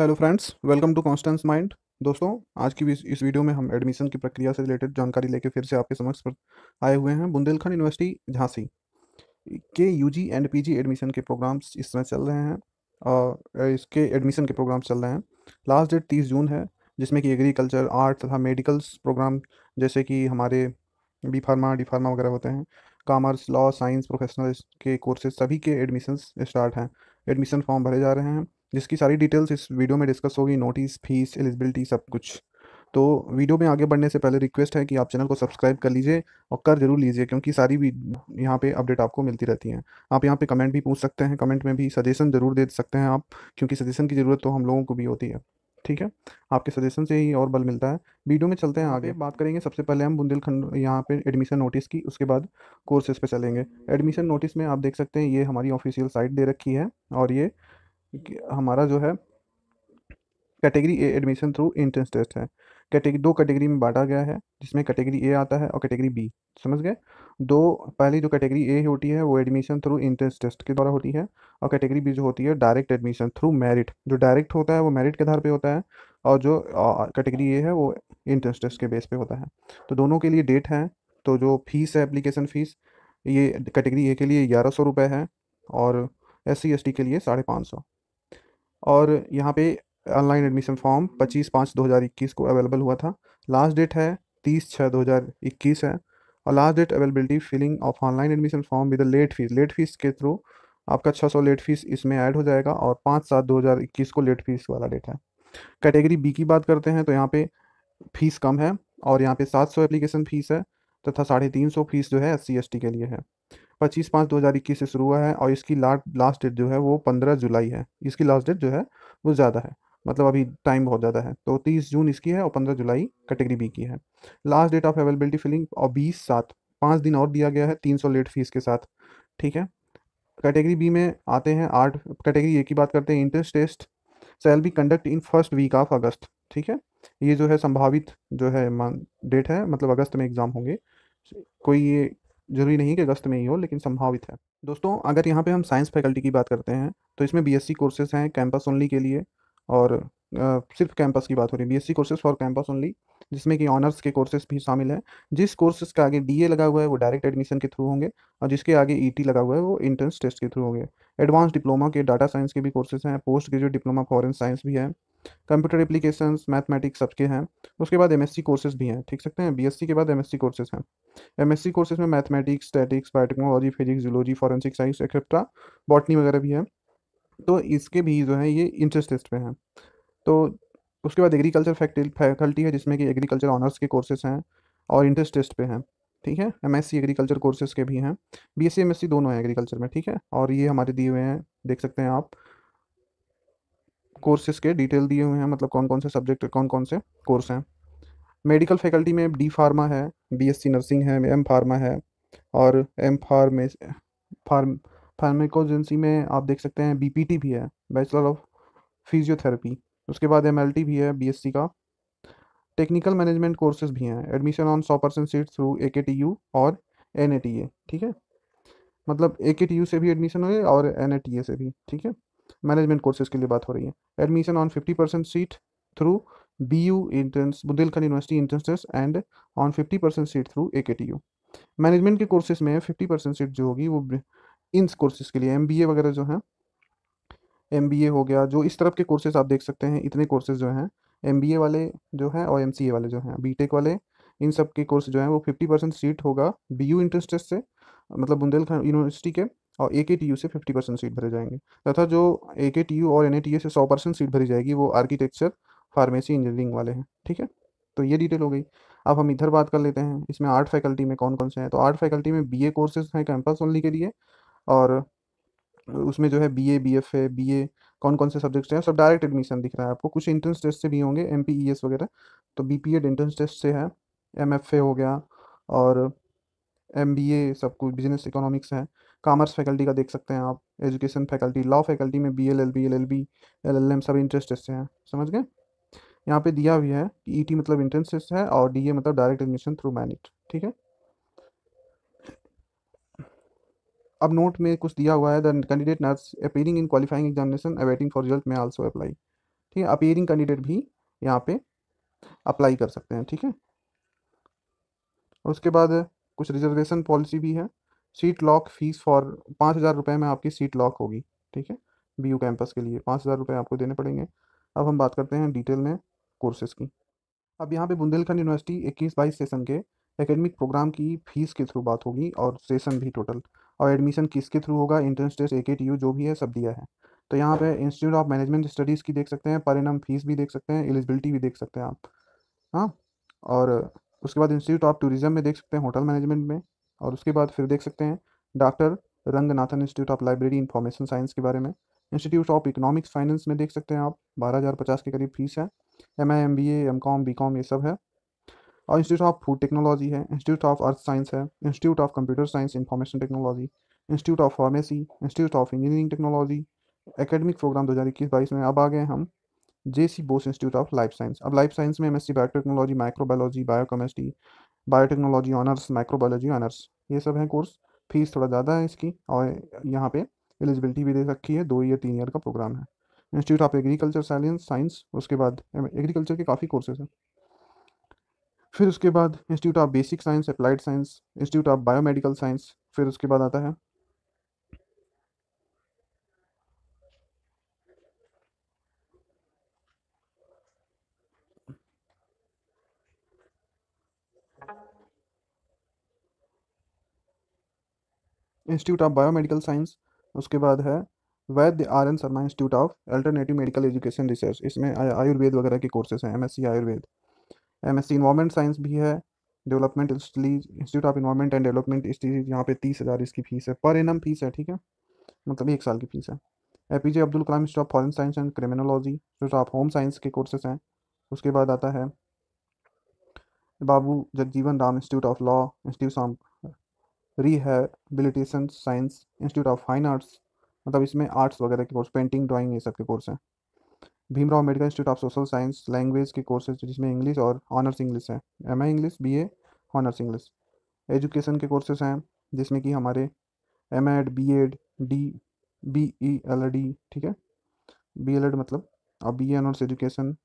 hello friends welcome to Constance mind दोस्तों आज की इस वीडियो में हम एडमिशन की प्रक्रिया से रिलेटेड जानकारी लेके फिर से आपके समक्ष पर आए हुए हैं बुंदेलखंड यूनिवर्सिटी झांसी के यूजी एंड पीजी एडमिशन के प्रोग्राम्स इस समय चल रहे हैं और इसके एडमिशन के प्रोग्राम्स चल रहे हैं लास्ट डेट तीस जून है जिसमें कि एग्रीकल्चर आर्ट तथा मेडिकल्स प्रोग्राम जैसे कि हमारे बी फार्मा डी फार्मा वगैरह होते हैं कामर्स लॉ साइंस प्रोफेशनल के कोर्सेज सभी के एडमिशन स्टार्ट हैं एडमिशन फॉर्म भरे जा रहे हैं जिसकी सारी डिटेल्स इस वीडियो में डिस्कस होगी नोटिस फीस एलिजिबिलिटी सब कुछ तो वीडियो में आगे बढ़ने से पहले रिक्वेस्ट है कि आप चैनल को सब्सक्राइब कर लीजिए और कर जरूर लीजिए क्योंकि सारी भी यहाँ पे अपडेट आपको मिलती रहती हैं आप यहाँ पे कमेंट भी पूछ सकते हैं कमेंट में भी सजेशन ज़रूर दे सकते हैं आप क्योंकि सजेशन की ज़रूरत तो हम लोगों को भी होती है ठीक है आपके सजेशन से ही और बल मिलता है वीडियो में चलते हैं आगे बात करेंगे सबसे पहले हम बुंदेलखंड यहाँ पर एडमिशन नोटिस की उसके बाद कोर्सेज पर चलेंगे एडमिशन नोटिस में आप देख सकते हैं ये हमारी ऑफिशियल साइट दे रखी है और ये हमारा जो है category A admission through entrance test है कैटेगरी दो कैटेगरी में बांटा गया है जिसमें कैटेगरी ए आता है और कैटेगरी बी समझ गए दो पहली जो कैटेगरी ए होती है वो एडमिशन थ्रू इंट्रेंस टेस्ट के द्वारा होती है और कैटेगरी बी जो होती है डायरेक्ट एडमिशन थ्रू मेरिट जो डायरेक्ट होता है वो मेरिट के आधार पर होता है और जो कैटेगरी ए है वो इंट्रेंस टेस्ट के बेस पे होता है तो दोनों के लिए डेट है तो जो फीस है एप्लीकेशन फ़ीस ये कैटेगरी ए के लिए ग्यारह सौ रुपये है और एस सी एस टी के लिए साढ़े पाँच सौ और यहाँ पे ऑनलाइन एडमिशन फॉर्म 25 पाँच 2021 को अवेलेबल हुआ था लास्ट डेट है 30 छः 2021 है और last date availability filling of online admission form with late fees late fees के थ्रू आपका 600 लेट फीस इसमें ऐड हो जाएगा और पाँच सात 2021 को लेट फीस वाला डेट है कैटेगरी बी की बात करते हैं तो यहाँ पे फीस कम है और यहाँ पे 700 एप्लीकेशन फीस है तथा साढ़े तीन सौ फीस जो है एस सी के लिए है पच्चीस पाँच दो हज़ार इक्कीस से शुरू हुआ है और इसकी लास्ट डेट जो है वो पंद्रह जुलाई है इसकी लास्ट डेट जो है वो ज़्यादा है मतलब अभी टाइम बहुत ज़्यादा है तो तीस जून इसकी है और पंद्रह जुलाई कैटेगरी बी की है last date of availability filling और बीस सात पाँच दिन और दिया गया है तीन सौ लेट फीस के साथ ठीक है कैटेगरी बी में आते हैं आठ कैटेगरी ए की बात करते हैं entrance test cell be conduct in first week of August ठीक है ये जो है संभावित जो है डेट है मतलब अगस्त में एग्ज़ाम होंगे कोई ये जरूरी नहीं कि अगस्त में ही हो लेकिन संभावित है दोस्तों अगर यहाँ पे हम साइंस फैकल्टी की बात करते हैं तो इसमें बीएससी कोर्सेज हैं कैंपस ओनली के लिए और आ, सिर्फ कैंपस की बात हो रही है BSc courses for campus only जिसमें कि ऑनर्स के कोर्सेज भी शामिल हैं जिस कोर्सेज का आगे डी लगा हुआ है वो डायरेक्ट एडमिशन के थ्रू होंगे और जिसके आगे ई e लगा हुआ है वो इंट्रेंस टेस्ट के थ्रू होंगे एडवांस डिप्लोमा के डाटा साइंस के भी कोर्सेज हैं post graduate diploma forensic science भी है कंप्यूटर एप्लीकेशन मैथमेटिक्स सबके हैं उसके बाद एम कोर्सेज भी हैं ठीक सकते हैं बी के बाद एम कोर्सेज हैं एम कोर्सेज में mathematics statics biotechnology physics zoology forensic science etcetera botany वगैरह भी है तो इसके भी जो है ये इंट्रेस्ट टेस्ट पे हैं तो उसके बाद एग्रीकल्चर फैकल्टी है जिसमें कि एग्रीकल्चर ऑनर्स के कोर्सेज हैं और इंटरेस्ट टेस्ट पे हैं ठीक है एम एस एग्रीकल्चर कोर्सेज के भी हैं बी एस दोनों हैं एग्रीकल्चर में ठीक है और ये हमारे दिए हुए हैं देख सकते हैं आप कोर्सेज के डिटेल दिए हुए हैं मतलब कौन कौन से सब्जेक्ट कौन कौन से कोर्स हैं मेडिकल फैकल्टी में डी फार्मा है बीएससी नर्सिंग है एम फार्मा है और एम फार्मे फार्म फार्मेकोजेंसी में आप देख सकते हैं बीपीटी भी है बैचलर ऑफ फिजियोथेरेपी उसके बाद एमएलटी भी है बीएससी का टेक्निकल मैनेजमेंट कोर्सेज भी हैं एडमिशन ऑन सौ percent seat through A K T U और एन ए टी ए ठीक है मतलब ए के टी यू से भी एडमिशन हुए और एन ए टी ए से भी ठीक है मैनेजमेंट कोर्सेज के लिए बात हो रही है admission on fifty percent seat through B U entrance Bundelkhand university entrances and on fifty percent seat through A K T U management के कोर्सेज में फिफ्टी परसेंट सीट जो होगी वो इन कोर्सेज के लिए एम बी ए वगैरह जो है एम बी ए हो गया जो इस तरफ के कोर्सेज आप देख सकते हैं इतने कोर्सेज जो हैं एम बी ए वाले जो हैं और एम सी ए वाले जो हैं बी टेक वाले इन सब के कोर्स जो हैं वो फिफ्टी परसेंट सीट होगा बी यू इंट्रेंस टेस्ट से मतलब बुंदेलखंड यूनिवर्सिटी के और ए के टी यू से फिफ्टी परसेंट सीट भरे जाएंगे तथा जो ए के टी यू और एन ए टी ए से सौ परसेंट सीट भरी जाएगी वो आर्किटेक्चर फार्मेसी इंजीनियरिंग वाले हैं ठीक है तो ये डिटेल हो गई अब हम इधर बात कर लेते हैं इसमें आर्ट फैकल्टी में कौन कौन से हैं तो आर्ट फैकल्टी में बी ए कोर्सेज हैं कैंपस ओनली के लिए और उसमें जो है B A B F A B A कौन कौन से सब्जेक्ट्स हैं सब डायरेक्ट एडमिशन दिख रहा है आपको कुछ एंट्रेंस टेस्ट से भी होंगे एम पी ई एस वगैरह तो B P ed entrance test से है एम एफ ए हो गया और एम बी ए सब कुछ बिजनेस इकोनॉमिक्स है कॉमर्स फैकल्टी का देख सकते हैं आप एजुकेशन फैकल्टी लॉ फैकल्टी में B L L B L L B L L M सब इंट्रेंस टेस्ट हैं समझ गए यहाँ पे दिया भी है कि ई e टी मतलब इंट्रेंस टेस्ट है और डी ए मतलब डायरेक्ट एडमिशन थ्रू मैनिट ठीक है अब नोट में कुछ दिया हुआ है the candidate nurse appearing in qualifying examination awaiting for result में आल्सो अप्लाई ठीक है अपेयरिंग कैंडिडेट भी यहाँ पे अप्लाई कर सकते हैं ठीक है उसके बाद कुछ रिजर्वेशन पॉलिसी भी है सीट लॉक फीस फॉर पाँच हज़ार रुपये में आपकी सीट लॉक होगी ठीक है बी यू कैंपस के लिए पाँच हज़ार रुपये आपको देने पड़ेंगे अब हम बात करते हैं डिटेल में कोर्सेज़ की अब यहाँ पे बुंदेलखंड यूनिवर्सिटी इक्कीस बाईस सेशन के एकेडमिक प्रोग्राम की फ़ीस के थ्रू बात होगी और सेशन भी टोटल और एडमिशन किसके थ्रू होगा entrance test A K T you जो भी है सब दिया है तो यहाँ पे इंस्टीट्यूट ऑफ मैनेजमेंट स्टडीज़ की देख सकते हैं परिणाम फीस भी देख सकते हैं एलिजिबिलिटी भी देख सकते हैं आप हाँ और उसके बाद इंस्टीट्यूट ऑफ टूरिज्म में देख सकते हैं होटल मैनेजमेंट में और उसके बाद फिर देख सकते हैं doctor Ranganathan institute of library information science के बारे में इंस्टीट्यूट ऑफ इकोनॉमिक्स फाइनेंस में देख सकते हैं आप बारह हज़ार पचास के करीब फीस है M I M B M com B com ये सब है और इंस्टीट्यूट ऑफ फूड टेक्नोलॉजी है इंस्टीट्यूट ऑफ अर्थ साइंस है institute of computer science information technology institute of pharmacy institute of engineering technology academic program दो हज़ार इक्कीस बाईस में अब आ गए हम J C Bose institute of life science अब लाइफ साइंस में M S C biotechnology microbiology biochemistry biotechnology honours microbiology honours ये सब हैं कोर्स फीस थोड़ा ज़्यादा है इसकी और यहाँ पे एलिजिबिलिटी भी दे रखी है दो या तीन ईयर का प्रोग्राम है institute of agriculture science science उसके बाद एग्रीकल्चर के काफ़ी कोर्सेज हैं फिर उसके बाद institute of basic science applied science institute of biomedical science फिर उसके बाद आता है इंस्टीट्यूट ऑफ बायोमेडिकल साइंस उसके बाद है Vaidya R N Sharma institute of alternative medical education research इसमें आयुर्वेद वगैरह के कोर्सेज हैं MSc Ayurveda MSc environment science भी है development institute of environment and development institute यहाँ पे तीस हज़ार इसकी फीस है पर एम फीस है ठीक है मतलब एक साल की फीस है A P J Abdul Kalam institute of forensic science and criminology institute of home science के कोर्सेज हैं उसके बाद आता है Babu Jagjivan Ram institute of law institute of rehabilitation science institute of fine arts मतलब इसमें आर्ट्स वगैरह के कोर्स पेंटिंग ड्राइंग ये सब के कोर्स हैं Bhimrao Ambedkar institute of social science language के कोर्सेज जिसमें इंग्लिश और ऑनर्स इंग्लिश है M I English B A honours English education के कोर्सेज हैं जिसमें कि हमारे M ed B ed D B E L D ठीक है बी एल एड मतलब और B A honours education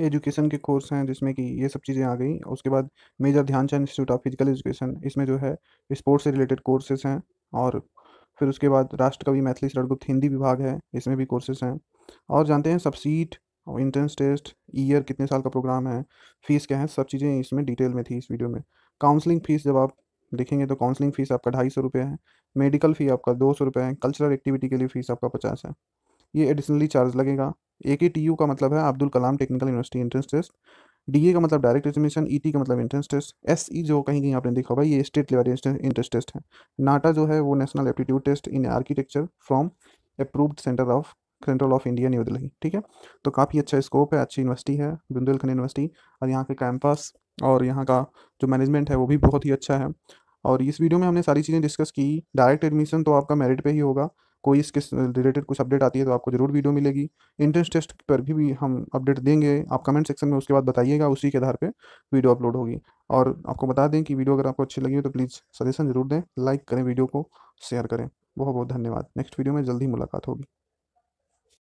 education के कोर्स हैं जिसमें कि ये सब चीज़ें आ गई उसके बाद major Dhyanchand institute of physical education इसमें जो है स्पोर्ट्स से रिलेटेड कोर्सेज हैं और फिर उसके बाद राष्ट्रकवि मैथिली शरणगुप्त हिंदी विभाग है इसमें भी कोर्सेज हैं और जानते हैं सब सीट और इंट्रेंस टेस्ट ईयर कितने साल का प्रोग्राम है फीस क्या है सब चीज़ें इसमें डिटेल में थी इस वीडियो में काउंसलिंग फ़ीस जब आप देखेंगे तो काउंसलिंग फ़ीस आपका ढाई सौ रुपये है मेडिकल फ़ी आपका दो सौ रुपये है कल्चरल एक्टिविटी के लिए फ़ीस आपका पचास है ये एडिशनली चार्ज लगेगा ए के टी यू का मतलब है Abdul Kalam technical university entrance test D A का मतलब डायरेक्ट एजुमेशन ई टी का मतलब एंट्रेंस टेस्ट एस ई जो कहीं कहीं आपने देखा होगा ये स्टेट लेवल एंट्रेंस टेस्ट है नाटा जो है वो national aptitude test in architecture from approved centre of central of India new Delhi ठीक है तो काफ़ी अच्छा स्कोप है अच्छी यूनिवर्सिटी है बुंदेलखंड यूनिवर्सिटी और यहाँ के कैंपस और यहाँ का जो मैनेजमेंट है वो भी बहुत ही अच्छा है और इस वीडियो में हमने सारी चीज़ें डिस्कस की डायरेक्ट एडमिशन तो आपका मेरिट पे ही होगा कोई इसके रिलेटेड कुछ अपडेट आती है तो आपको जरूर वीडियो मिलेगी इंट्रेंस टेस्ट पर भी, भी हम अपडेट देंगे आप कमेंट सेक्शन में उसके बाद बताइएगा उसी के आधार पर वीडियो अपलोड होगी और आपको बता दें कि वीडियो अगर आपको अच्छी लगी हो तो प्लीज़ सजेशन जरूर दें लाइक करें वीडियो को शेयर करें बहुत बहुत धन्यवाद नेक्स्ट वीडियो में जल्दी मुलाकात होगी